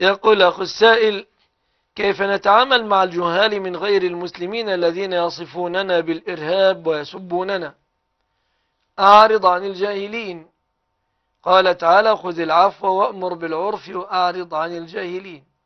يقول أخو السائل كيف نتعامل مع الجهال من غير المسلمين الذين يصفوننا بالإرهاب ويسبوننا أعرض عن الجاهلين قال تعالى خذ العفو وأمر بالعرف وأعرض عن الجاهلين